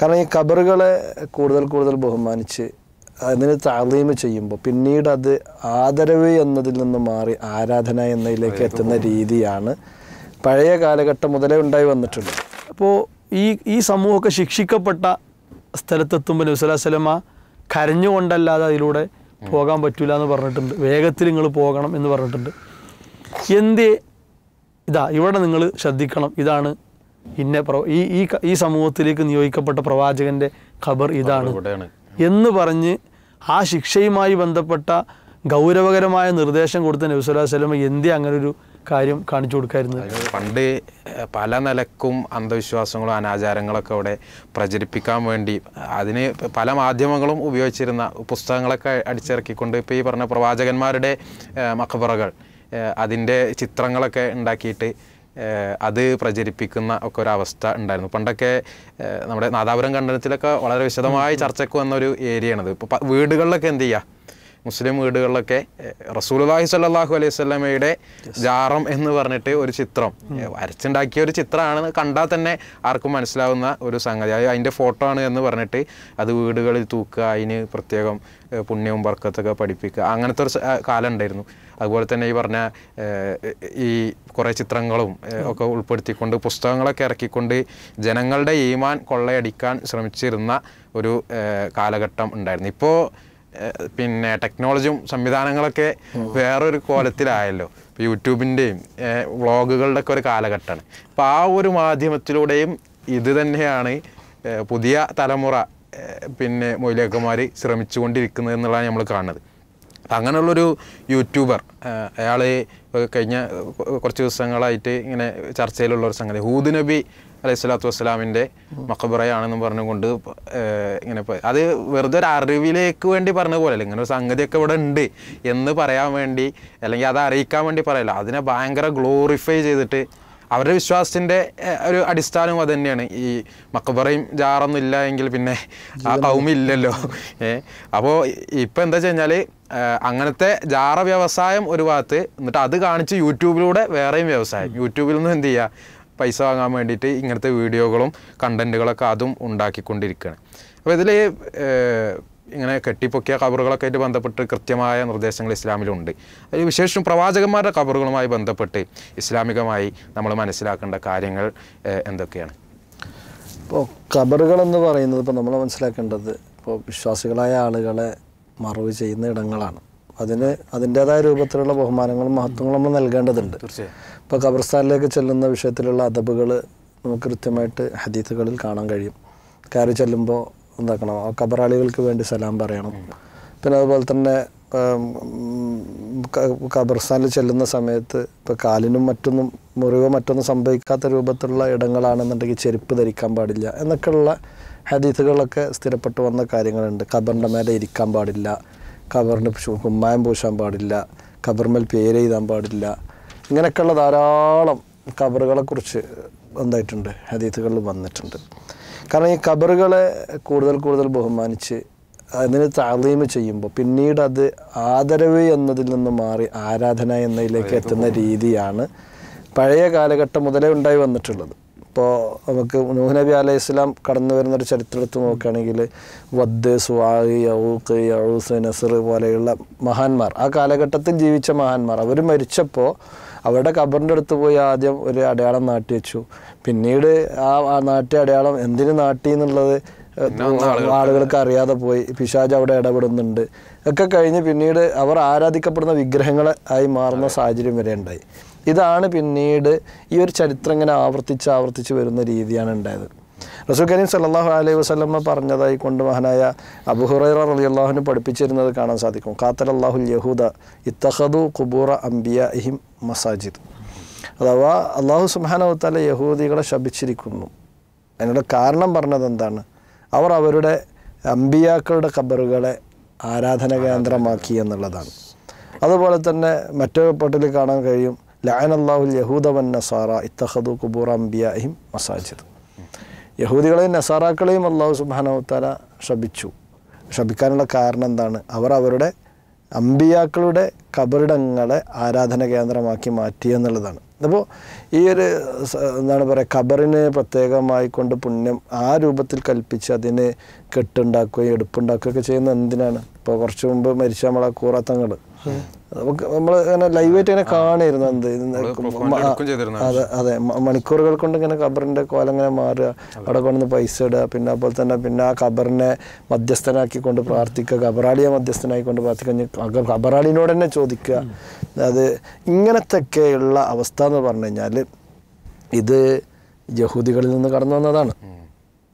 കാരണം ഈ ഖബറുകളെ കൂടുതൽ കൂടുതൽ ബഹുമാനിച്ച് അതിന് താളീമ് ചെയ്യുമ്പോൾ പിന്നീട് അത് ആദരവ് എന്നതിൽ നിന്ന് മാറി ആരാധന എന്നതിലേക്ക് എത്തുന്ന രീതിയാണ് പഴയ കാലഘട്ടം മുതലേ ഉണ്ടായി വന്നിട്ടുള്ളത് അപ്പോൾ ഈ ഈ സമൂഹമൊക്കെ ശിക്ഷിക്കപ്പെട്ട സ്ഥലത്തെത്തുമ്പോൾ നുസലാസ്ലമ കരഞ്ഞുകൊണ്ടല്ലാതെ അതിലൂടെ പോകാൻ പറ്റില്ല എന്ന് പറഞ്ഞിട്ടുണ്ട് വേഗത്തിൽ നിങ്ങൾ പോകണം എന്ന് പറഞ്ഞിട്ടുണ്ട് എന്തേ ഇതാ ഇവിടെ നിങ്ങൾ ശ്രദ്ധിക്കണം ഇതാണ് ഇന്ന ഈ ഈ ഈ സമൂഹത്തിലേക്ക് നിയോഗിക്കപ്പെട്ട പ്രവാചകൻ്റെ ഖബർ ഇതാണ് എന്ന് പറഞ്ഞ് ആ ശിക്ഷയുമായി ബന്ധപ്പെട്ട ഗൗരവകരമായ നിർദ്ദേശം കൊടുത്ത നബിസ്വല്ലാ സ്വലമ എന്തേ അങ്ങനെ ഒരു കാര്യം കാണിച്ചു കൊടുക്കായിരുന്നു പണ്ട് പല നിലക്കും അന്ധവിശ്വാസങ്ങളും അനാചാരങ്ങളൊക്കെ അവിടെ പ്രചരിപ്പിക്കാൻ വേണ്ടി അതിന് പല മാധ്യമങ്ങളും ഉപയോഗിച്ചിരുന്ന പുസ്തകങ്ങളൊക്കെ അടിച്ചിറക്കിക്കൊണ്ട് ഇപ്പോൾ ഈ പറഞ്ഞ പ്രവാചകന്മാരുടെ മഖബറകൾ അതിൻ്റെ ചിത്രങ്ങളൊക്കെ ഉണ്ടാക്കിയിട്ട് അത് പ്രചരിപ്പിക്കുന്ന ഒക്കെ ഒരു അവസ്ഥ ഉണ്ടായിരുന്നു പണ്ടൊക്കെ നമ്മുടെ നാദാപുരം കണ്ടനത്തിലൊക്കെ വളരെ വിശദമായി ചർച്ചയ്ക്ക് വന്ന ഒരു ഏരിയയാണിത് ഇപ്പോൾ വീടുകളിലൊക്കെ എന്ത് ചെയ്യുക മുസ്ലിം വീടുകളിലൊക്കെ റസൂൽഹി സല്ലാഹു അലൈഹി സ്വലമയുടെ ജാറം എന്ന് പറഞ്ഞിട്ട് ഒരു ചിത്രം വരച്ചുണ്ടാക്കിയ ഒരു ചിത്രമാണ് കണ്ടാൽ തന്നെ ആർക്കും മനസ്സിലാവുന്ന ഒരു സംഗതി അതിൻ്റെ ഫോട്ടോ ആണ് എന്ന് പറഞ്ഞിട്ട് അത് വീടുകളിൽ തൂക്കുക അതിന് പ്രത്യേകം പുണ്യവും വർക്കത്തൊക്കെ പഠിപ്പിക്കുക അങ്ങനത്തെ ഒരു കാലം ഉണ്ടായിരുന്നു അതുപോലെ തന്നെ ഈ പറഞ്ഞ ഈ കുറേ ചിത്രങ്ങളും ഒക്കെ ഉൾപ്പെടുത്തിക്കൊണ്ട് പുസ്തകങ്ങളൊക്കെ ഇറക്കിക്കൊണ്ട് ജനങ്ങളുടെ ഈമാൻ കൊള്ളയടിക്കാൻ ശ്രമിച്ചിരുന്ന ഒരു കാലഘട്ടം ഉണ്ടായിരുന്നു ഇപ്പോൾ പിന്നെ ടെക്നോളജിയും സംവിധാനങ്ങളൊക്കെ വേറൊരു കോലത്തിലായല്ലോ ഇപ്പോൾ യൂട്യൂബിൻ്റെയും വ്ളോഗുകളുടെ ഒക്കെ ഒരു കാലഘട്ടമാണ് അപ്പോൾ ആ ഒരു മാധ്യമത്തിലൂടെയും ഇത് തന്നെയാണ് പുതിയ തലമുറ പിന്നെ മൊയിലാക്കന്മാർ ശ്രമിച്ചുകൊണ്ടിരിക്കുന്നത് എന്നുള്ളതാണ് നമ്മൾ കാണുന്നത് അങ്ങനെയുള്ളൊരു യൂട്യൂബർ അയാൾ കഴിഞ്ഞ കുറച്ച് ദിവസങ്ങളായിട്ട് ഇങ്ങനെ ചർച്ചയിലുള്ള ഒരു സംഗതി ഹൂദ് നബി അലൈഹി സ്വലാത്തു വസ്സലാമിൻ്റെ മക്കബറയാണെന്നും പറഞ്ഞുകൊണ്ട് ഇങ്ങനെ അത് വെറുതെ ഒരു അറിവിലേക്ക് വേണ്ടി പറഞ്ഞ പോലെ ഇങ്ങനെ ഒരു സംഗതിയൊക്കെ ഇവിടെ ഉണ്ട് എന്ന് പറയാൻ വേണ്ടി അല്ലെങ്കിൽ അത് അറിയിക്കാൻ വേണ്ടി പറയില്ല അതിനെ ഭയങ്കര ഗ്ലോറിഫൈ ചെയ്തിട്ട് അവരുടെ വിശ്വാസത്തിൻ്റെ ഒരു അടിസ്ഥാനവും അത് തന്നെയാണ് ഈ മക്കബറയും ജാറൊന്നും ഇല്ല എങ്കിൽ പിന്നെ ആ കൗമില്ലല്ലോ ഏഹ് അപ്പോൾ ഇപ്പം എന്താ വെച്ച് കഴിഞ്ഞാൽ അങ്ങനത്തെ ജാറ വ്യവസായം ഒരു ഭാഗത്ത് എന്നിട്ട് അത് കാണിച്ച് യൂട്യൂബിലൂടെ വേറെയും വ്യവസായം യൂട്യൂബിൽ നിന്ന് എന്ത് ചെയ്യുക പൈസ വാങ്ങാൻ വേണ്ടിയിട്ട് ഇങ്ങനത്തെ വീഡിയോകളും കണ്ടൻറ്റുകളൊക്കെ അതും ഉണ്ടാക്കിക്കൊണ്ടിരിക്കുകയാണ് അപ്പോൾ ഇതിൽ ഇങ്ങനെ കെട്ടിപ്പൊക്കിയ കബറുകളൊക്കെ ആയിട്ട് ബന്ധപ്പെട്ട് കൃത്യമായ നിർദ്ദേശങ്ങൾ ഇസ്ലാമിലുണ്ട് അതിൽ വിശേഷം പ്രവാചകന്മാരുടെ കബറുകളുമായി ബന്ധപ്പെട്ട് ഇസ്ലാമികമായി നമ്മൾ മനസ്സിലാക്കേണ്ട കാര്യങ്ങൾ എന്തൊക്കെയാണ് ഇപ്പോൾ കബറുകളെന്ന് പറയുന്നത് ഇപ്പോൾ നമ്മൾ മനസ്സിലാക്കേണ്ടത് ഇപ്പോൾ വിശ്വാസികളായ ആളുകളെ മറവ് ചെയ്യുന്ന ഇടങ്ങളാണ് അതിന് അതിൻ്റേതായ രൂപത്തിലുള്ള ബഹുമാനങ്ങളും മഹത്വങ്ങളും നമ്മൾ നൽകേണ്ടതുണ്ട് ഇപ്പോൾ ഖബർസ്ഥാനിലേക്ക് ചെല്ലുന്ന വിഷയത്തിലുള്ള അതബുകൾ നമുക്ക് കൃത്യമായിട്ട് ഹദീത്തുകളിൽ കാണാൻ കഴിയും കയറി ചെല്ലുമ്പോൾ എന്താക്കണം ആ കബറാളികൾക്ക് വേണ്ടി സലാം പറയണം പിന്നെ അതുപോലെ തന്നെ ഖബർസ്ഥാനിൽ ചെല്ലുന്ന സമയത്ത് ഇപ്പോൾ കാലിനും മറ്റൊന്നും മുറിവോ മറ്റൊന്നും സംഭവിക്കാത്ത രൂപത്തിലുള്ള ഇടങ്ങളാണെന്നുണ്ടെങ്കിൽ ചെരുപ്പ് ധരിക്കാൻ പാടില്ല എന്നൊക്കെയുള്ള ഹദീത്തുകളൊക്കെ സ്ഥിരപ്പെട്ടു വന്ന കാര്യങ്ങളുണ്ട് ഖബറിൻ്റെ മേലെ ഇരിക്കാൻ പാടില്ല ഖബറിന് കുമ്മായം പൂശാൻ പാടില്ല ഖബർമേൽ പേര് എഴുതാൻ പാടില്ല ഇങ്ങനെയൊക്കെയുള്ള ധാരാളം ഖബറുകളെക്കുറിച്ച് എന്തായിട്ടുണ്ട് ഹദീത്തുകളിൽ വന്നിട്ടുണ്ട് കാരണം ഈ ഖബറുകളെ കൂടുതൽ കൂടുതൽ ബഹുമാനിച്ച് അതിന് താളീമ് ചെയ്യുമ്പോൾ പിന്നീട് അത് ആദരവ് എന്നതിൽ നിന്ന് മാറി ആരാധന എന്നതിലേക്ക് എത്തുന്ന രീതിയാണ് പഴയ കാലഘട്ടം മുതലേ ഉണ്ടായി വന്നിട്ടുള്ളത് ഇപ്പോൾ നമുക്ക് നൂഹ് നബി അലൈഹി ഇസ്ലാം കടന്നു വരുന്നൊരു ചരിത്രം എടുത്ത് നോക്കുകയാണെങ്കിൽ വദ് സുവാഹ് യൗക്ക് യൗസ് നസർ പോലെയുള്ള മഹാന്മാർ ആ കാലഘട്ടത്തിൽ ജീവിച്ച മഹാന്മാർ അവർ മരിച്ചപ്പോൾ അവരുടെ ഖബറിൻ്റെ അടുത്ത് പോയി ആദ്യം ഒരു അടയാളം നാട്ടി വെച്ചു പിന്നീട് ആ നാട്ടിയ അടയാളം എന്തിനു നാട്ടി എന്നുള്ളത് ആളുകൾക്ക് അറിയാതെ പോയി പിശാജ് അവിടെ ഇടപെടുന്നുണ്ട് ഒക്കെ കഴിഞ്ഞ് പിന്നീട് അവർ ആരാധിക്കപ്പെടുന്ന വിഗ്രഹങ്ങളെ ആയി മാറുന്ന സാഹചര്യം വരെ ഉണ്ടായി ഇതാണ് പിന്നീട് ഈ ഒരു ചരിത്രം ഇങ്ങനെ ആവർത്തിച്ച് ആവർത്തിച്ച് വരുന്ന രീതിയാണ് ഉണ്ടായത് റസൂൽ കരീം സല്ലാഹു അലൈഹി വസ്ലമ്മ പറഞ്ഞതായിക്കൊണ്ട് മഹാനായ അബുഹുറൈറ അലി അള്ളാഹുവിന് പഠിപ്പിച്ചിരുന്നത് കാണാൻ സാധിക്കും ഖാത്തൽ അള്ളാഹുൽ യഹൂദ ഇത്തഹദു കുബൂറ അംബിയ ഇഹിം മസാജിദ് അഥവാ അള്ളാഹു സുബാനവത്താല യഹൂദികളെ ശപിച്ചിരിക്കുന്നു അതിനുള്ള കാരണം പറഞ്ഞത് എന്താണ് അവർ അവരുടെ അമ്പിയാക്കളുടെ ഖബറുകളെ ആരാധന കേന്ദ്രമാക്കി എന്നുള്ളതാണ് അതുപോലെ തന്നെ മറ്റൊരു പട്ടിൽ കാണാൻ കഴിയും ലഅനല്ലാഹുൽ യഹൂദവൻ നസാറ ഇത്തഹദു കുബൂർ അംബിയാഹിം മസാജിദ് യഹൂദികളെയും നസാറാക്കളെയും അള്ളാഹു സുബാനവത്താല ശപിച്ചു ശപിക്കാനുള്ള കാരണം എന്താണ് അവർ അവരുടെ അമ്പിയാക്കളുടെ കബറിടങ്ങളെ ആരാധന കേന്ദ്രമാക്കി മാറ്റി എന്നുള്ളതാണ് അപ്പോൾ ഈ ഒരു എന്താണ് പറയുക കബറിന് പ്രത്യേകമായി കൊണ്ട് പുണ്യം ആ രൂപത്തിൽ കൽപ്പിച്ച് അതിന് കെട്ടുണ്ടാക്കുകയും എടുപ്പുണ്ടാക്കുകയൊക്കെ ചെയ്യുന്നത് എന്തിനാണ് ഇപ്പോൾ കുറച്ച് മുമ്പ് മരിച്ച നമ്മളെ കൂറാത്തങ്ങൾ നമുക്ക് നമ്മൾ ഇങ്ങനെ ലൈവായിട്ട് ഇങ്ങനെ കാണായിരുന്നു എന്ത് അതെ അതെ മണിക്കൂറുകൾ കൊണ്ട് ഇങ്ങനെ ഖബറിൻ്റെ കോലം ഇങ്ങനെ മാറുക അവിടെ കൊണ്ടുവന്ന് പൈസ ഇടുക പിന്നെ അതുപോലെ തന്നെ പിന്നെ ആ ഖബറിനെ മധ്യസ്ഥനാക്കി കൊണ്ട് പ്രാർത്ഥിക്കുക ഖബറാളിയെ മധ്യസ്ഥനായി കൊണ്ട് പ്രാർത്ഥിക്കുക ഖബറാളിനോട് തന്നെ ചോദിക്കുക അത് ഇങ്ങനത്തെയൊക്കെയുള്ള അവസ്ഥ എന്ന് പറഞ്ഞു കഴിഞ്ഞാൽ ഇത് യഹൂദികളിൽ നിന്ന് കടന്നു വന്നതാണ്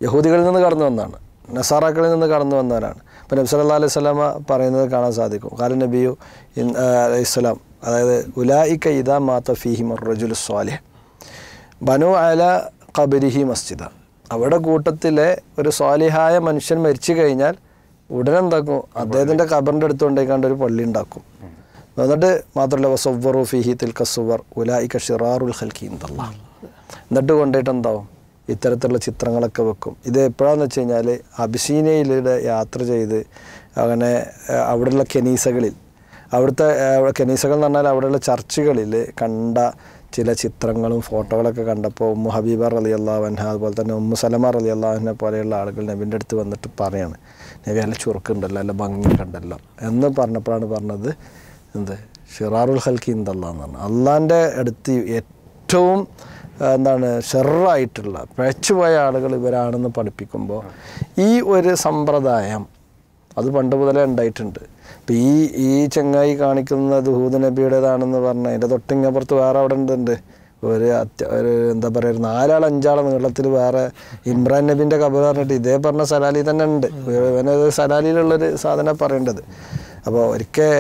യഹൂദികളിൽ നിന്ന് കടന്നു വന്നതാണ് നസാറാക്കളിൽ നിന്ന് കടന്നു വന്നവരാണ് അപ്പോൾ നബി സല്ലാ അലൈഹി സ്വലാമ പറയുന്നത് കാണാൻ സാധിക്കും കാല നബിയു അലൈഹിസ്സലാം അതായത് ഉലായിക്ക ഇദാ മാത്ത ഫിഹി റജുൽ സ്വാലിഹ് ബനു അല കബരിഹി മസ്ജിദ അവിടെ കൂട്ടത്തിലെ ഒരു സ്വാലിഹായ മനുഷ്യൻ മരിച്ചു കഴിഞ്ഞാൽ ഉടനെ എന്താക്കും അദ്ദേഹത്തിൻ്റെ കബറിൻ്റെ അടുത്ത് കൊണ്ടേക്കാണ്ട് ഒരു പള്ളി ഉണ്ടാക്കും എന്നിട്ട് മാത്രമല്ല വസവ്വറു ഫിഹി തിൽക്കസുവർ ഉലായിക്ക ഷിറാറുൽ ഹൽക്കി എന്തല്ല എന്നിട്ട് കൊണ്ടിട്ട് എന്താവും ഇത്തരത്തിലുള്ള ചിത്രങ്ങളൊക്കെ വെക്കും ഇത് എപ്പോഴാന്ന് വെച്ച് കഴിഞ്ഞാൽ അബിസീനയിലൂടെ യാത്ര ചെയ്ത് അങ്ങനെ അവിടെയുള്ള കെനീസകളിൽ അവിടുത്തെ കെനീസകൾ എന്ന് പറഞ്ഞാൽ അവിടെയുള്ള ചർച്ചുകളിൽ കണ്ട ചില ചിത്രങ്ങളും ഫോട്ടോകളൊക്കെ കണ്ടപ്പോൾ ഉമ്മു ഹബീബ റലി അള്ളാഹൻഹ അതുപോലെ തന്നെ ഉമ്മു സലമ റലി അള്ളാഹനെ പോലെയുള്ള ആളുകൾ നബിൻ്റെ അടുത്ത് വന്നിട്ട് പറയാണ് നബി അല്ല ചുറുക്കുണ്ടല്ലോ അല്ല കണ്ടല്ലോ എന്ന് പറഞ്ഞപ്പോഴാണ് പറഞ്ഞത് എന്ത് ഷിറാറുൽ ഹൽക്കി ഇന്ദല്ല എന്ന് പറഞ്ഞു അള്ളാൻ്റെ അടുത്ത് ഏറ്റവും എന്താണ് ഷെറായിട്ടുള്ള പിഴച്ചുപോയ ആളുകൾ ഇവരാണെന്ന് പഠിപ്പിക്കുമ്പോൾ ഈ ഒരു സമ്പ്രദായം അത് പണ്ട് മുതലേ ഉണ്ടായിട്ടുണ്ട് ഇപ്പം ഈ ഈ ചെങ്ങായി കാണിക്കുന്ന ദുഹൂദ് നബിയുടേതാണെന്ന് പറഞ്ഞാൽ അതിൻ്റെ തൊട്ടിങ്ങപ്പുറത്ത് വേറെ അവിടെ ഉണ്ട് ഒരു അത്യ ഒരു എന്താ പറയുക ഒരു നാലാൾ അഞ്ചാൾ നീളത്തിൽ വേറെ ഇമ്രാൻ നബീൻ്റെ കബർ പറഞ്ഞിട്ട് ഇതേ പറഞ്ഞ സലാലി തന്നെ ഉണ്ട് ഇവനത് സലാലിയിലുള്ളൊരു സാധന പറയേണ്ടത് അപ്പോൾ ഒരിക്കൽ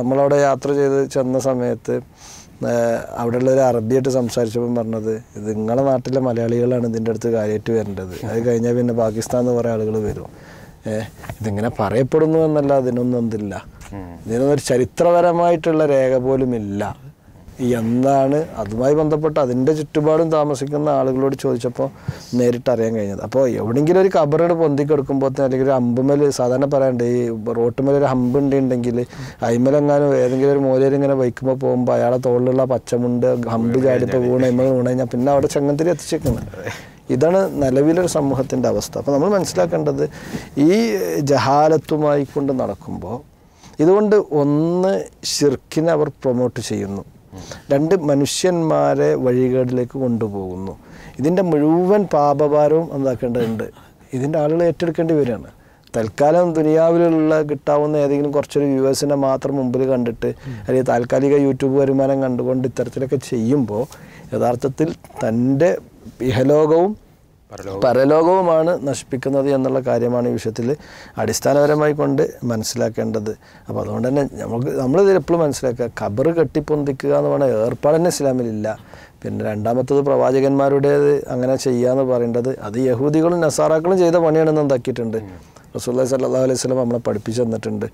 നമ്മളവിടെ യാത്ര ചെയ്ത് ചെന്ന സമയത്ത് അവിടെയുള്ള ഒരു അറബിയായിട്ട് സംസാരിച്ചപ്പം പറഞ്ഞത് ഇത് നിങ്ങളെ നാട്ടിലെ മലയാളികളാണ് ഇതിൻ്റെ അടുത്ത് കാര്യമായിട്ട് വരേണ്ടത് അത് കഴിഞ്ഞാൽ പിന്നെ പാകിസ്ഥാൻ എന്ന് കുറേ ആളുകൾ വരും ഏഹ് ഇതിങ്ങനെ പറയപ്പെടുന്നു എന്നല്ല അതിനൊന്നും എന്തില്ല ഇതിനൊന്നും ഒരു ചരിത്രപരമായിട്ടുള്ള രേഖ പോലും ഇല്ല എന്നാണ് അതുമായി ബന്ധപ്പെട്ട് അതിൻ്റെ ചുറ്റുപാടും താമസിക്കുന്ന ആളുകളോട് ചോദിച്ചപ്പോൾ നേരിട്ട് അറിയാൻ കഴിഞ്ഞത് അപ്പോൾ എവിടെയെങ്കിലും ഒരു കബറിട് തന്നെ അല്ലെങ്കിൽ ഒരു അമ്പുമേൽ സാധാരണ പറയാണ്ട് ഈ റോട്ടുമേൽ ഒരു ഹമ്പ് ഉണ്ടെങ്കിൽ അയിമലെങ്ങാനും ഏതെങ്കിലും ഒരു മൂലയിൽ ഇങ്ങനെ വയ്ക്കുമ്പോൾ പോകുമ്പോൾ അയാളെ തോളിലുള്ള പച്ചമുണ്ട് ഹമ്പ് ചാടിപ്പോൾ വീണ് അയിമൽ വീണ് കഴിഞ്ഞാൽ പിന്നെ അവിടെ ചങ്ങന്തിരി എത്തിച്ചേക്കുന്നത് ഇതാണ് നിലവിലൊരു സമൂഹത്തിൻ്റെ അവസ്ഥ അപ്പോൾ നമ്മൾ മനസ്സിലാക്കേണ്ടത് ഈ ജഹാലത്തുമായിക്കൊണ്ട് കൊണ്ട് നടക്കുമ്പോൾ ഇതുകൊണ്ട് ഒന്ന് ഷിർക്കിനെ അവർ പ്രൊമോട്ട് ചെയ്യുന്നു രണ്ട് മനുഷ്യന്മാരെ വഴികേടിലേക്ക് കൊണ്ടുപോകുന്നു ഇതിൻ്റെ മുഴുവൻ പാപഭാരവും എന്താക്കേണ്ടതുണ്ട് ഇതിൻ്റെ ആളുകൾ ഏറ്റെടുക്കേണ്ടി വരികയാണ് തൽക്കാലം ദുനിയാവിലുള്ള കിട്ടാവുന്ന ഏതെങ്കിലും കുറച്ചൊരു വ്യൂവേഴ്സിനെ മാത്രം മുമ്പിൽ കണ്ടിട്ട് അല്ലെങ്കിൽ താൽക്കാലിക യൂട്യൂബ് വരുമാനം കണ്ടുകൊണ്ട് ഇത്തരത്തിലൊക്കെ ചെയ്യുമ്പോൾ യഥാർത്ഥത്തിൽ തൻ്റെ ഇഹലോകവും പരലോകവുമാണ് നശിപ്പിക്കുന്നത് എന്നുള്ള കാര്യമാണ് ഈ വിഷയത്തിൽ അടിസ്ഥാനപരമായി കൊണ്ട് മനസ്സിലാക്കേണ്ടത് അപ്പോൾ അതുകൊണ്ട് തന്നെ നമുക്ക് നമ്മളിത് എപ്പോഴും മനസ്സിലാക്കുക ഖബർ കെട്ടിപ്പൊന്തിക്കുക എന്ന് പറഞ്ഞാൽ ഏർപ്പാട് ഇസ്ലാമിലില്ല പിന്നെ രണ്ടാമത്തത് പ്രവാചകന്മാരുടേത് അങ്ങനെ ചെയ്യാന്ന് പറയേണ്ടത് അത് യഹൂദികളും നസാറാക്കളും ചെയ്ത പണിയാണെന്ന് എന്താക്കിയിട്ടുണ്ട് റസൂല്ലാ സല്ലാ അലൈഹി സ്വലം നമ്മളെ പഠിപ്പിച്ചു തന്നിട്ടുണ്ട്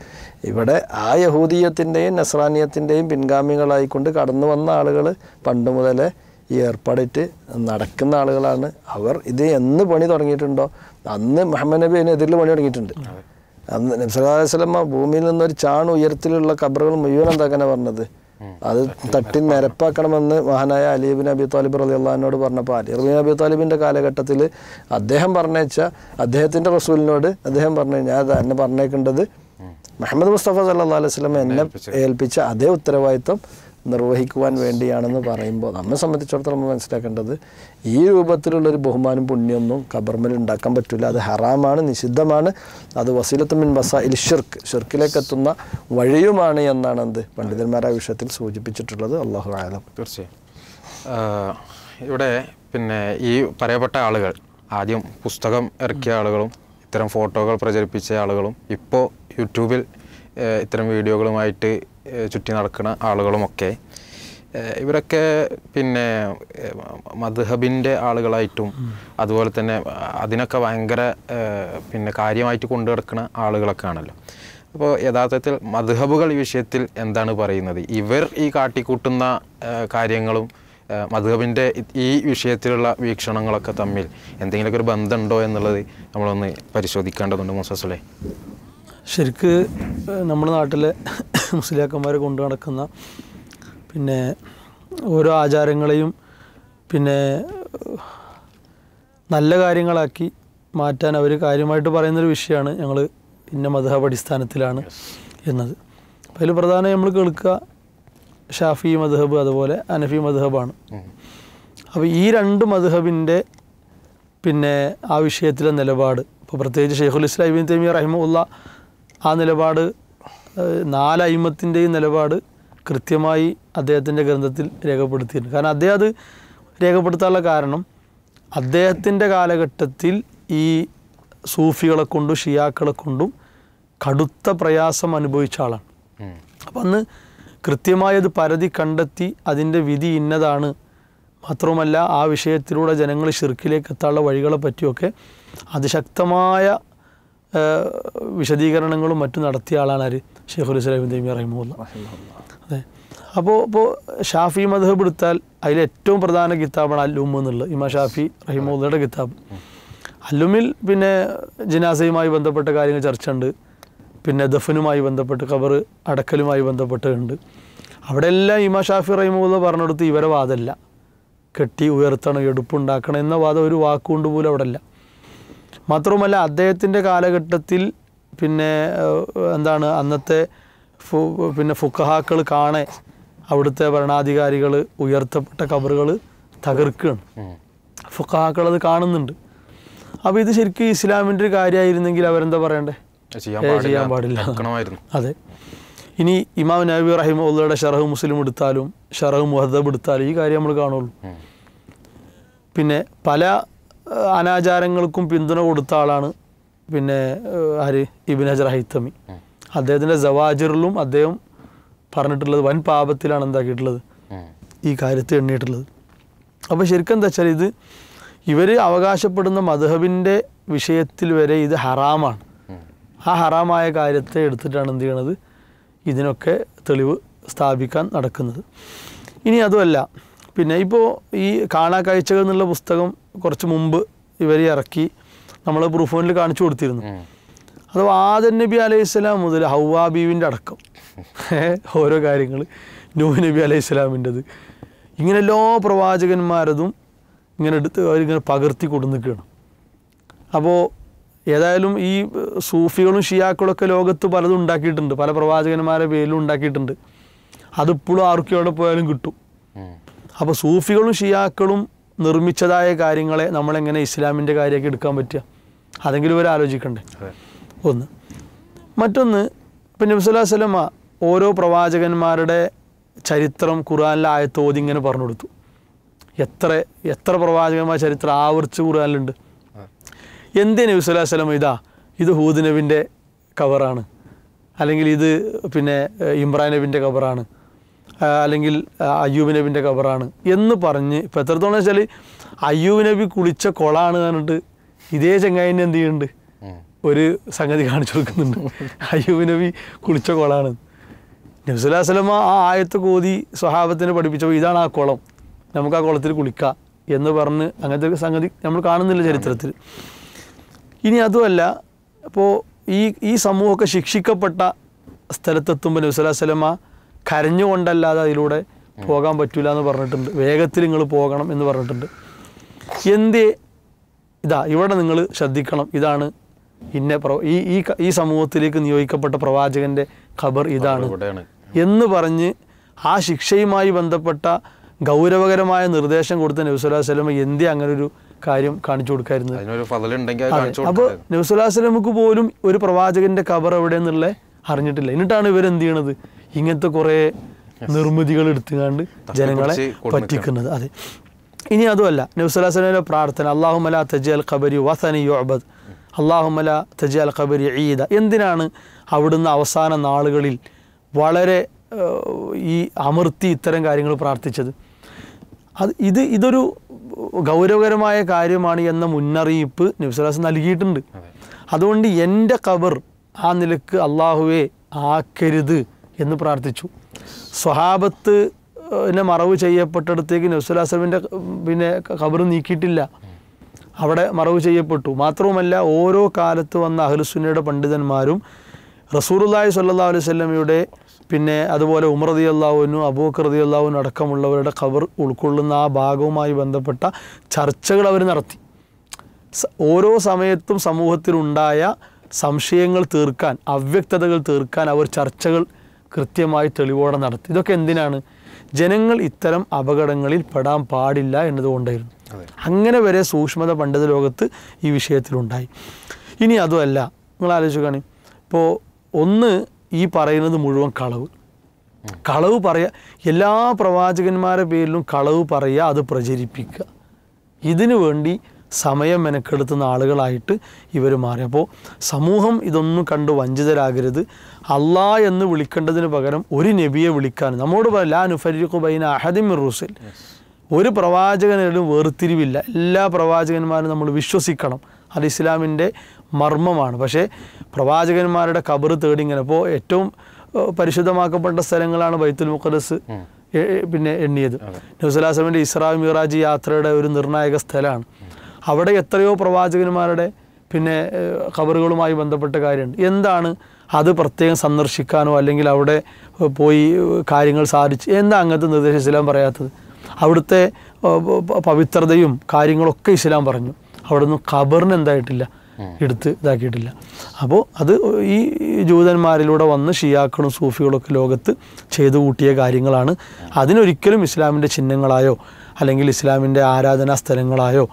ഇവിടെ ആ യഹൂദീയത്തിൻ്റെയും നസ്രാനിയത്തിൻ്റെയും പിൻഗാമികളായിക്കൊണ്ട് കടന്നു വന്ന ആളുകൾ പണ്ട് മുതലേ ഈ ഏർപ്പാടായിട്ട് നടക്കുന്ന ആളുകളാണ് അവർ ഇത് എന്ന് പണി തുടങ്ങിയിട്ടുണ്ടോ അന്ന് മുഹമ്മദ് നബി അതിനെതിരിൽ പണി തുടങ്ങിയിട്ടുണ്ട് അന്ന് നബ്സലാസ്ലമ്മ ഭൂമിയിൽ നിന്നൊരു ചാണ് ഉയരത്തിലുള്ള കബറുകൾ മുഴുവൻ എന്താക്കാനാണ് പറഞ്ഞത് അത് തട്ടി നിരപ്പാക്കണമെന്ന് മഹാനായ അലിബിൻ അബി താലിബ് റലി അള്ളഹാനോട് പറഞ്ഞപ്പോൾ അലീബിൻ അബി താലിബിൻ്റെ കാലഘട്ടത്തിൽ അദ്ദേഹം പറഞ്ഞേച്ച അദ്ദേഹത്തിൻ്റെ റസൂലിനോട് അദ്ദേഹം പറഞ്ഞു ഞാൻ എന്നെ പറഞ്ഞേക്കേണ്ടത് മുഹമ്മദ് മുസ്തഫ സല്ലാ അലൈഹി സ്വലം എന്നെ ഏൽപ്പിച്ച അതേ ഉത്തരവാദിത്വം നിർവഹിക്കുവാൻ വേണ്ടിയാണെന്ന് പറയുമ്പോൾ നമ്മെ സംബന്ധിച്ചിടത്തോളം നമ്മൾ മനസ്സിലാക്കേണ്ടത് ഈ രൂപത്തിലുള്ളൊരു ബഹുമാനം പുണ്യമൊന്നും കബർമിൽ ഉണ്ടാക്കാൻ പറ്റില്ല അത് ഹറാമാണ് നിഷിദ്ധമാണ് അത് മിൻ വസ ഇൽ ഷിർക്ക് എത്തുന്ന വഴിയുമാണ് എന്നാണ് എന്ത് പണ്ഡിതന്മാർ ആ വിഷയത്തിൽ സൂചിപ്പിച്ചിട്ടുള്ളത് അള്ളാഹു ആലം തീർച്ചയായും ഇവിടെ പിന്നെ ഈ പറയപ്പെട്ട ആളുകൾ ആദ്യം പുസ്തകം ഇറക്കിയ ആളുകളും ഇത്തരം ഫോട്ടോകൾ പ്രചരിപ്പിച്ച ആളുകളും ഇപ്പോൾ യൂട്യൂബിൽ ഇത്തരം വീഡിയോകളുമായിട്ട് ചുറ്റി നടക്കുന്ന ആളുകളുമൊക്കെ ഇവരൊക്കെ പിന്നെ മധുഹബിൻ്റെ ആളുകളായിട്ടും അതുപോലെ തന്നെ അതിനൊക്കെ ഭയങ്കര പിന്നെ കാര്യമായിട്ട് കൊണ്ടു നടക്കുന്ന ആളുകളൊക്കെ ആണല്ലോ അപ്പോൾ യഥാർത്ഥത്തിൽ മധുഹബുകൾ ഈ വിഷയത്തിൽ എന്താണ് പറയുന്നത് ഇവർ ഈ കാട്ടിക്കൂട്ടുന്ന കാര്യങ്ങളും മധുഹബിൻ്റെ ഈ വിഷയത്തിലുള്ള വീക്ഷണങ്ങളൊക്കെ തമ്മിൽ എന്തെങ്കിലുമൊക്കെ ഒരു ബന്ധമുണ്ടോ എന്നുള്ളത് നമ്മളൊന്ന് പരിശോധിക്കേണ്ടതുണ്ട് മുസസുലെ ശരിക്ക് നമ്മുടെ നാട്ടിലെ മുസ്ലിയാക്കന്മാരെ കൊണ്ട് നടക്കുന്ന പിന്നെ ഓരോ ആചാരങ്ങളെയും പിന്നെ നല്ല കാര്യങ്ങളാക്കി മാറ്റാൻ അവർ കാര്യമായിട്ട് പറയുന്നൊരു വിഷയമാണ് ഞങ്ങൾ ഇന്ന മതഹബ് അടിസ്ഥാനത്തിലാണ് എന്നത് അപ്പോൾ അതിൽ പ്രധാനം നമ്മൾ കേൾക്കുക ഷാഫി മധുഹബ് അതുപോലെ അനഫി മധുഹബാണ് അപ്പോൾ ഈ രണ്ട് മധുഹബിൻ്റെ പിന്നെ ആ വിഷയത്തിലെ നിലപാട് ഇപ്പോൾ പ്രത്യേകിച്ച് ഷെയ്ഖുൽ ഇസ്ലാം ഇബിൻ തെമിയ റഹിമുള്ള ആ നിലപാട് നാല് അയിമത്തിൻ്റെയും നിലപാട് കൃത്യമായി അദ്ദേഹത്തിൻ്റെ ഗ്രന്ഥത്തിൽ രേഖപ്പെടുത്തിയിട്ടുണ്ട് കാരണം അദ്ദേഹം അത് രേഖപ്പെടുത്താനുള്ള കാരണം അദ്ദേഹത്തിൻ്റെ കാലഘട്ടത്തിൽ ഈ സൂഫികളെ കൊണ്ടും ഷിയാക്കളെ കൊണ്ടും കടുത്ത പ്രയാസം അനുഭവിച്ച ആളാണ് അപ്പം അന്ന് കൃത്യമായത് പരതി കണ്ടെത്തി അതിൻ്റെ വിധി ഇന്നതാണ് മാത്രവുമല്ല ആ വിഷയത്തിലൂടെ ജനങ്ങൾ ഷിർക്കിലേക്ക് എത്താനുള്ള വഴികളെ പറ്റിയൊക്കെ അതിശക്തമായ വിശദീകരണങ്ങളും മറ്റും നടത്തിയ ആളാണ് അവർ ഷെയ്ഖുൽ ഇസ്ലാമിൻ തൈമി റഹിമുല്ല അതെ അപ്പോൾ ഇപ്പോൾ ഷാഫി മധബ് എടുത്താൽ അതിലേറ്റവും ഏറ്റവും പ്രധാന കിതാബാണ് അല്ലുമ്മ എന്നുള്ളത് ഇമാ ഷാഫി റഹിമുല്ലയുടെ കിതാബ് അല്ലുമിൽ പിന്നെ ജിനാസയുമായി ബന്ധപ്പെട്ട കാര്യങ്ങൾ ചർച്ച ഉണ്ട് പിന്നെ ദഫനുമായി ബന്ധപ്പെട്ട് ഖബർ അടക്കലുമായി ബന്ധപ്പെട്ടുണ്ട് അവിടെ എല്ലാം ഇമാ ഷാഫി റഹിമുല്ല പറഞ്ഞെടുത്ത് ഇവരെ വാദമല്ല കെട്ടി ഉയർത്തണം എടുപ്പുണ്ടാക്കണം എന്ന വാദം ഒരു വാക്കുകൊണ്ട് പോലും അവിടെ അല്ല മാത്രവുമല്ല അദ്ദേഹത്തിൻ്റെ കാലഘട്ടത്തിൽ പിന്നെ എന്താണ് അന്നത്തെ ഫു പിന്നെ ഫുക്കഹാക്കൾ കാണെ അവിടുത്തെ ഭരണാധികാരികൾ ഉയർത്തപ്പെട്ട കബറുകൾ തകർക്കുകയാണ് ഫുക്കഹാക്കൾ അത് കാണുന്നുണ്ട് അപ്പോൾ ഇത് ശരിക്കും ഇസ്ലാമിൻ്റെ ഒരു കാര്യമായിരുന്നെങ്കിൽ അവരെന്താ പറയണ്ടേ ചെയ്യാൻ പാടില്ല അതെ ഇനി ഇമാം നബി റഹിം ഉള്ളയുടെ ഷറഹ് മുസ്ലിം എടുത്താലും ഷറഹ് മുഹദബ് എടുത്താലും ഈ കാര്യം നമ്മൾ കാണുള്ളൂ പിന്നെ പല അനാചാരങ്ങൾക്കും പിന്തുണ കൊടുത്ത ആളാണ് പിന്നെ ആര് ഇബിൻ ഹജർ ഹൈത്തമി അദ്ദേഹത്തിൻ്റെ ജവാജറിലും അദ്ദേഹം പറഞ്ഞിട്ടുള്ളത് വൻ പാപത്തിലാണ് എന്താക്കിയിട്ടുള്ളത് ഈ കാര്യത്തെ എണ്ണിയിട്ടുള്ളത് അപ്പോൾ ശരിക്കും എന്താ വെച്ചാൽ ഇത് ഇവർ അവകാശപ്പെടുന്ന മധുഹബിൻ്റെ വിഷയത്തിൽ വരെ ഇത് ഹറാമാണ് ആ ഹറാമായ കാര്യത്തെ എടുത്തിട്ടാണ് എന്ത് ചെയ്യണത് ഇതിനൊക്കെ തെളിവ് സ്ഥാപിക്കാൻ നടക്കുന്നത് ഇനി അതുമല്ല പിന്നെ ഇപ്പോൾ ഈ കാഴ്ചകൾ എന്നുള്ള പുസ്തകം കുറച്ച് മുമ്പ് ഇവർ ഇറക്കി നമ്മൾ പ്രൂഫ് കാണിച്ചു കൊടുത്തിരുന്നു അത് വാദൻ നബി അലൈഹി സ്വലാം മുതൽ ഹൗവാ ബീവിൻ്റെ അടക്കം ഓരോ കാര്യങ്ങൾ നൂഹ് നബി അലൈഹി സ്വലാമിൻ്റെത് ഇങ്ങനെ എല്ലാ പ്രവാചകന്മാരതും ഇങ്ങനെ എടുത്ത് അവരിങ്ങനെ പകർത്തി കൊടുന്നിക്കുകയാണ് അപ്പോൾ ഏതായാലും ഈ സൂഫികളും ഷിയാക്കളൊക്കെ ലോകത്ത് പലതും ഉണ്ടാക്കിയിട്ടുണ്ട് പല പ്രവാചകന്മാരെ പേരിലും ഉണ്ടാക്കിയിട്ടുണ്ട് അതിപ്പോഴും ആർക്കും അവിടെ പോയാലും കിട്ടും അപ്പോൾ സൂഫികളും ഷിയാക്കളും നിർമ്മിച്ചതായ കാര്യങ്ങളെ നമ്മളെങ്ങനെ ഇസ്ലാമിൻ്റെ കാര്യമൊക്കെ എടുക്കാൻ പറ്റുക അതെങ്കിലും ഇവർ ആലോചിക്കണ്ടേ ഒന്ന് മറ്റൊന്ന് ഇപ്പം നബ്സുല്ലാ ഓരോ പ്രവാചകന്മാരുടെ ചരിത്രം ഖുറാനിലെ ആയത്തോതി ഇങ്ങനെ പറഞ്ഞു കൊടുത്തു എത്ര എത്ര പ്രവാചകന്മാരുടെ ചരിത്രം ആവർത്തിച്ച് ഖുറാനിലുണ്ട് എന്ത് നബ്സുല്ലാ ഇതാ ഇത് ഹൂദ് നബിൻ്റെ കവറാണ് അല്ലെങ്കിൽ ഇത് പിന്നെ ഇമ്രാൻ നബിൻ്റെ കവറാണ് അല്ലെങ്കിൽ അയ്യൂബ് നബിൻ്റെ കബറാണ് എന്ന് പറഞ്ഞ് ഇപ്പം എത്രത്തോളം വെച്ചാൽ അയ്യൂബ് നബി കുളിച്ച കൊളാണ് പറഞ്ഞിട്ട് ഇതേ ചെങ്ങായിൻ്റെ എന്ത് ചെയ്യുന്നുണ്ട് ഒരു സംഗതി കാണിച്ചു കൊടുക്കുന്നുണ്ട് അയ്യൂബ് നബി കുളിച്ച കൊളാണ് നബ്സുല്ലാസ്ലമ ആ ആയത്ത് കോതി സ്വഹാബത്തിനെ പഠിപ്പിച്ചപ്പോൾ ഇതാണ് ആ കുളം നമുക്ക് ആ കുളത്തിൽ കുളിക്കാം എന്ന് പറഞ്ഞ് അങ്ങനത്തെ സംഗതി നമ്മൾ കാണുന്നില്ല ചരിത്രത്തിൽ ഇനി അതുമല്ല അപ്പോൾ ഈ ഈ സമൂഹമൊക്കെ ശിക്ഷിക്കപ്പെട്ട സ്ഥലത്തെത്തുമ്പോൾ നബ്സുല്ലാസ്ലമ കരഞ്ഞുകൊണ്ടല്ലാതെ അതിലൂടെ പോകാൻ പറ്റില്ല എന്ന് പറഞ്ഞിട്ടുണ്ട് വേഗത്തിൽ നിങ്ങൾ പോകണം എന്ന് പറഞ്ഞിട്ടുണ്ട് എന്ത് ഇതാ ഇവിടെ നിങ്ങൾ ശ്രദ്ധിക്കണം ഇതാണ് ഇന്ന പ്രവ ഈ ഈ ഈ സമൂഹത്തിലേക്ക് നിയോഗിക്കപ്പെട്ട പ്രവാചകൻ്റെ ഖബർ ഇതാണ് എന്ന് പറഞ്ഞ് ആ ശിക്ഷയുമായി ബന്ധപ്പെട്ട ഗൗരവകരമായ നിർദ്ദേശം കൊടുത്ത നബ്സുല്ലാസ്ലമ എന്തി അങ്ങനെ ഒരു കാര്യം കാണിച്ചു കൊടുക്കായിരുന്നു അപ്പോൾ നബ്സുല്ലാസ്ലമുക്ക് പോലും ഒരു പ്രവാചകന്റെ ഖബർ എവിടെ എന്നുള്ള അറിഞ്ഞിട്ടില്ല എന്നിട്ടാണ് ഇവരെന്ത് ചെയ്യണത് ഇങ്ങനത്തെ കുറേ നിർമ്മിതികൾ എടുത്തുകൊണ്ട് ജനങ്ങളെ പറ്റിക്കുന്നത് അതെ ഇനി അതുമല്ല നബ്സുല്ലാസ്ലമിൻ്റെ പ്രാർത്ഥന അള്ളാഹുമല തജി അൽ ഖബരി വസനി യോബദ് അള്ളാഹുമല തജി അൽ ഖബരി ഈദ എന്തിനാണ് അവിടുന്ന് അവസാന നാളുകളിൽ വളരെ ഈ അമർത്തി ഇത്തരം കാര്യങ്ങൾ പ്രാർത്ഥിച്ചത് അത് ഇത് ഇതൊരു ഗൗരവകരമായ കാര്യമാണ് എന്ന മുന്നറിയിപ്പ് നബ്സുല്ലാസ് നൽകിയിട്ടുണ്ട് അതുകൊണ്ട് എൻ്റെ ഖബർ ആ നിലക്ക് അള്ളാഹുവെ ആക്കരുത് എന്ന് പ്രാർത്ഥിച്ചു സ്വഹാബത്ത് പിന്നെ മറവ് ചെയ്യപ്പെട്ടിടത്തേക്ക് നബ്സുലാസ്ലമിൻ്റെ പിന്നെ ഖബർ നീക്കിയിട്ടില്ല അവിടെ മറവ് ചെയ്യപ്പെട്ടു മാത്രവുമല്ല ഓരോ കാലത്ത് വന്ന അഹ്ലുസുന്നയുടെ പണ്ഡിതന്മാരും റസൂറുല്ലാഹി സല്ലാ അലൈഹി സ്വല്ലമയുടെ പിന്നെ അതുപോലെ ഉമർ റതി അള്ളാഹുവിനും അബൂക്ക് റതി അള്ളാഹുവിനും അടക്കമുള്ളവരുടെ ഖബർ ഉൾക്കൊള്ളുന്ന ആ ഭാഗവുമായി ബന്ധപ്പെട്ട ചർച്ചകൾ അവർ നടത്തി ഓരോ സമയത്തും സമൂഹത്തിലുണ്ടായ സംശയങ്ങൾ തീർക്കാൻ അവ്യക്തതകൾ തീർക്കാൻ അവർ ചർച്ചകൾ കൃത്യമായി തെളിവോടെ നടത്തി ഇതൊക്കെ എന്തിനാണ് ജനങ്ങൾ ഇത്തരം അപകടങ്ങളിൽ പെടാൻ പാടില്ല എന്നതുകൊണ്ടായിരുന്നു അങ്ങനെ വരെ സൂക്ഷ്മത പണ്ഡിത ലോകത്ത് ഈ വിഷയത്തിലുണ്ടായി ഇനി അതുമല്ല നിങ്ങൾ ആലോചിക്കുകയാണ് ഇപ്പോൾ ഒന്ന് ഈ പറയുന്നത് മുഴുവൻ കളവ് കളവ് പറയുക എല്ലാ പ്രവാചകന്മാരുടെ പേരിലും കളവ് പറയുക അത് പ്രചരിപ്പിക്കുക ഇതിനു വേണ്ടി സമയം മെനക്കെടുത്തുന്ന ആളുകളായിട്ട് ഇവർ മാറി അപ്പോൾ സമൂഹം ഇതൊന്നും കണ്ട് വഞ്ചിതരാകരുത് അല്ലാ എന്ന് വിളിക്കേണ്ടതിന് പകരം ഒരു നബിയെ വിളിക്കാൻ നമ്മോട് ലാ നുഫരിഖു ബൈന അഹദിം റുസിൽ ഒരു പ്രവാചകനും വേർതിരിവില്ല എല്ലാ പ്രവാചകന്മാരും നമ്മൾ വിശ്വസിക്കണം അത് ഇസ്ലാമിൻ്റെ മർമ്മമാണ് പക്ഷേ പ്രവാചകന്മാരുടെ കബർ തേടി ഇങ്ങനെ അപ്പോൾ ഏറ്റവും പരിശുദ്ധമാക്കപ്പെട്ട സ്ഥലങ്ങളാണ് ബൈത്തുൽ മുഖലസ് പിന്നെ എണ്ണിയത് നബ്സലാസമിൻ്റെ ഇസ്രാ മിറാജ് യാത്രയുടെ ഒരു നിർണായക സ്ഥലമാണ് അവിടെ എത്രയോ പ്രവാചകന്മാരുടെ പിന്നെ ഖബറുകളുമായി ബന്ധപ്പെട്ട കാര്യമുണ്ട് എന്താണ് അത് പ്രത്യേകം സന്ദർശിക്കാനോ അല്ലെങ്കിൽ അവിടെ പോയി കാര്യങ്ങൾ സാധിച്ച് എന്താ അങ്ങനത്തെ നിർദ്ദേശം ഇസ്ലാം പറയാത്തത് അവിടുത്തെ പവിത്രതയും കാര്യങ്ങളൊക്കെ ഇസ്ലാം പറഞ്ഞു നിന്ന് ഖബറിന് എന്തായിട്ടില്ല എടുത്ത് ഇതാക്കിയിട്ടില്ല അപ്പോൾ അത് ഈ ജൂതന്മാരിലൂടെ വന്ന് ഷിയാക്കളും സൂഫികളൊക്കെ ലോകത്ത് ചെയ്തു കൂട്ടിയ കാര്യങ്ങളാണ് അതിനൊരിക്കലും ഇസ്ലാമിൻ്റെ ചിഹ്നങ്ങളായോ അല്ലെങ്കിൽ ഇസ്ലാമിൻ്റെ ആരാധനാ സ്ഥലങ്ങളായോ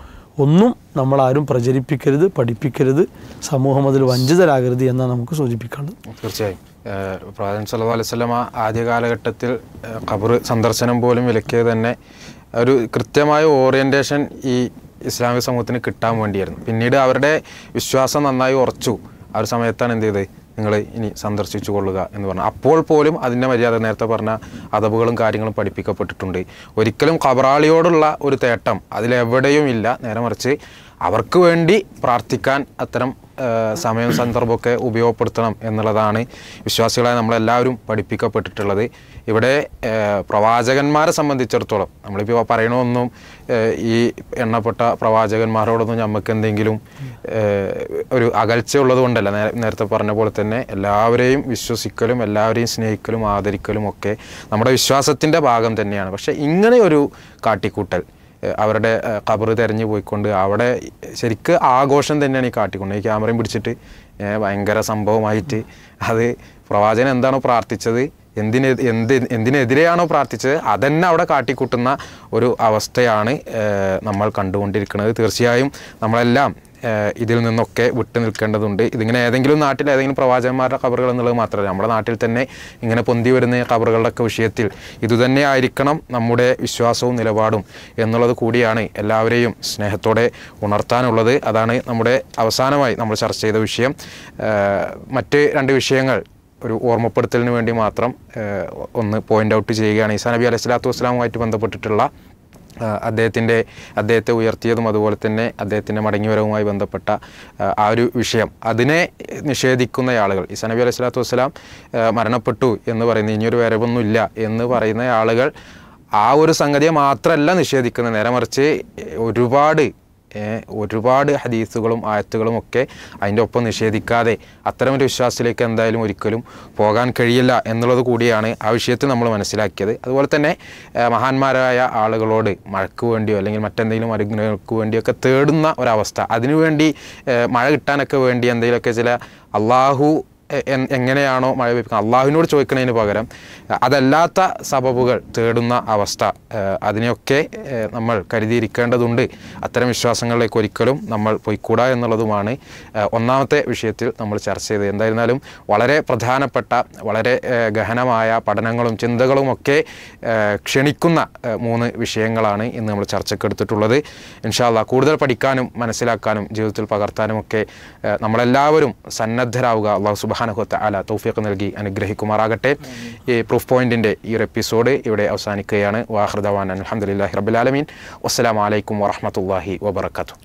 ഒന്നും നമ്മളാരും പ്രചരിപ്പിക്കരുത് പഠിപ്പിക്കരുത് സമൂഹം അതിൽ വഞ്ചിതരാകരുത് എന്നാണ് നമുക്ക് സൂചിപ്പിക്കേണ്ടത് തീർച്ചയായും പ്രാഥൻ സല്ലാ അലൈവല്ല ആദ്യ കാലഘട്ടത്തിൽ ഖബർ സന്ദർശനം പോലും വിലക്കിയത് തന്നെ ഒരു കൃത്യമായ ഓറിയൻറ്റേഷൻ ഈ ഇസ്ലാമിക സമൂഹത്തിന് കിട്ടാൻ വേണ്ടിയായിരുന്നു പിന്നീട് അവരുടെ വിശ്വാസം നന്നായി ഉറച്ചു ആ ഒരു സമയത്താണ് എന്ത് ചെയ്തത് നിങ്ങൾ ഇനി സന്ദർശിച്ചു കൊള്ളുക എന്ന് പറഞ്ഞു അപ്പോൾ പോലും അതിൻ്റെ മര്യാദ നേരത്തെ പറഞ്ഞ അതവുകളും കാര്യങ്ങളും പഠിപ്പിക്കപ്പെട്ടിട്ടുണ്ട് ഒരിക്കലും കബറാളിയോടുള്ള ഒരു തേട്ടം അതിലെവിടെയും ഇല്ല നേരെ മറിച്ച് അവർക്ക് വേണ്ടി പ്രാർത്ഥിക്കാൻ അത്തരം സമയം സന്ദർഭമൊക്കെ ഉപയോഗപ്പെടുത്തണം എന്നുള്ളതാണ് വിശ്വാസികളെ നമ്മളെല്ലാവരും പഠിപ്പിക്കപ്പെട്ടിട്ടുള്ളത് ഇവിടെ പ്രവാചകന്മാരെ സംബന്ധിച്ചിടത്തോളം നമ്മളിപ്പോൾ പറയണമെന്നും ഈ എണ്ണപ്പെട്ട പ്രവാചകന്മാരോടൊന്നും നമുക്ക് എന്തെങ്കിലും ഒരു അകൽച്ച ഉള്ളത് കൊണ്ടല്ല നേരത്തെ പറഞ്ഞ പോലെ തന്നെ എല്ലാവരെയും വിശ്വസിക്കലും എല്ലാവരെയും സ്നേഹിക്കലും ആദരിക്കലും ഒക്കെ നമ്മുടെ വിശ്വാസത്തിൻ്റെ ഭാഗം തന്നെയാണ് പക്ഷേ ഇങ്ങനെയൊരു കാട്ടിക്കൂട്ടൽ അവരുടെ കബറ് തിരഞ്ഞു പോയിക്കൊണ്ട് അവിടെ ശരിക്ക് ആഘോഷം തന്നെയാണ് ഈ കാട്ടിക്കൊണ്ട് ഈ ക്യാമറയും പിടിച്ചിട്ട് ഭയങ്കര സംഭവമായിട്ട് അത് പ്രവാചകൻ എന്താണോ പ്രാർത്ഥിച്ചത് എന്തിനെ എന്ത് എന്തിനെതിരെയാണോ പ്രാർത്ഥിച്ചത് അതന്നെ അവിടെ കാട്ടിക്കൂട്ടുന്ന ഒരു അവസ്ഥയാണ് നമ്മൾ കണ്ടുകൊണ്ടിരിക്കുന്നത് തീർച്ചയായും നമ്മളെല്ലാം ഇതിൽ നിന്നൊക്കെ വിട്ടു നിൽക്കേണ്ടതുണ്ട് ഇതിങ്ങനെ ഏതെങ്കിലും നാട്ടിൽ ഏതെങ്കിലും പ്രവാചകന്മാരുടെ കബറുകൾ എന്നുള്ളത് മാത്രമല്ല നമ്മുടെ നാട്ടിൽ തന്നെ ഇങ്ങനെ പൊന്തി വരുന്ന കബറുകളുടെയൊക്കെ വിഷയത്തിൽ ഇതുതന്നെ ആയിരിക്കണം നമ്മുടെ വിശ്വാസവും നിലപാടും എന്നുള്ളത് കൂടിയാണ് എല്ലാവരെയും സ്നേഹത്തോടെ ഉണർത്താനുള്ളത് അതാണ് നമ്മുടെ അവസാനമായി നമ്മൾ ചർച്ച ചെയ്ത വിഷയം മറ്റ് രണ്ട് വിഷയങ്ങൾ ഒരു ഓർമ്മപ്പെടുത്തലിന് വേണ്ടി മാത്രം ഒന്ന് പോയിൻ്റ് ഔട്ട് ചെയ്യുകയാണ് ഈസാ നബി അലൈഹി സ്വലാത്തു വസ്സലാമുമായിട്ട് ബന്ധപ്പെട്ടിട്ടുള്ള അദ്ദേഹത്തിൻ്റെ അദ്ദേഹത്തെ ഉയർത്തിയതും അതുപോലെ തന്നെ അദ്ദേഹത്തിൻ്റെ മടങ്ങിവരവുമായി ബന്ധപ്പെട്ട ആ ഒരു വിഷയം അതിനെ നിഷേധിക്കുന്ന ആളുകൾ ഈസാ നബി അലൈഹി സ്വലാത്തു വസ്സലാം മരണപ്പെട്ടു എന്ന് പറയുന്നത് ഇനിയൊരു വരവൊന്നുമില്ല എന്ന് പറയുന്ന ആളുകൾ ആ ഒരു സംഗതിയെ മാത്രമല്ല നിഷേധിക്കുന്നത് നേരെ മറിച്ച് ഒരുപാട് ഒരുപാട് ഹദീസുകളും ആയത്തുകളും ഒക്കെ അതിൻ്റെ ഒപ്പം നിഷേധിക്കാതെ അത്തരമൊരു വിശ്വാസത്തിലേക്ക് എന്തായാലും ഒരിക്കലും പോകാൻ കഴിയില്ല എന്നുള്ളത് കൂടിയാണ് ആ വിഷയത്തിൽ നമ്മൾ മനസ്സിലാക്കിയത് അതുപോലെ തന്നെ മഹാന്മാരായ ആളുകളോട് മഴയ്ക്ക് വേണ്ടിയോ അല്ലെങ്കിൽ മറ്റെന്തെങ്കിലും മരുന്നുകൾക്ക് വേണ്ടിയൊക്കെ തേടുന്ന ഒരവസ്ഥ അതിനുവേണ്ടി മഴ കിട്ടാനൊക്കെ വേണ്ടി എന്തെങ്കിലുമൊക്കെ ചില അള്ളാഹു എങ്ങനെയാണോ മഴ പെയ്പ്പിക്കുന്നത് അള്ളാഹുവിനോട് ചോദിക്കുന്നതിന് പകരം അതല്ലാത്ത സബബുകൾ തേടുന്ന അവസ്ഥ അതിനെയൊക്കെ നമ്മൾ കരുതിയിരിക്കേണ്ടതുണ്ട് അത്തരം വിശ്വാസങ്ങളിലേക്ക് ഒരിക്കലും നമ്മൾ പോയിക്കൂടാ എന്നുള്ളതുമാണ് ഒന്നാമത്തെ വിഷയത്തിൽ നമ്മൾ ചർച്ച ചെയ്തത് എന്തായിരുന്നാലും വളരെ പ്രധാനപ്പെട്ട വളരെ ഗഹനമായ പഠനങ്ങളും ചിന്തകളും ഒക്കെ ക്ഷണിക്കുന്ന മൂന്ന് വിഷയങ്ങളാണ് ഇന്ന് നമ്മൾ ചർച്ചയ്ക്ക് എടുത്തിട്ടുള്ളത് ഇൻഷാല്ല കൂടുതൽ പഠിക്കാനും മനസ്സിലാക്കാനും ജീവിതത്തിൽ പകർത്താനും ഒക്കെ നമ്മളെല്ലാവരും സന്നദ്ധരാവുക അള്ളാഹു സുബാൻ സുബാനഹു താല തൗഫീഖ് നൽകി അനുഗ്രഹിക്കുമാറാകട്ടെ ഈ പ്രൂഫ് പോയിന്റിൻ്റെ ഈ ഒരു എപ്പിസോഡ് ഇവിടെ അവസാനിക്കുകയാണ് വാഹൃദവാൻ അലഹമുല്ലാഹി റബുലാലമീൻ വസ്സലാമലൈക്കും വാഹമത്തല്ലാഹി വബർക്കാത്തു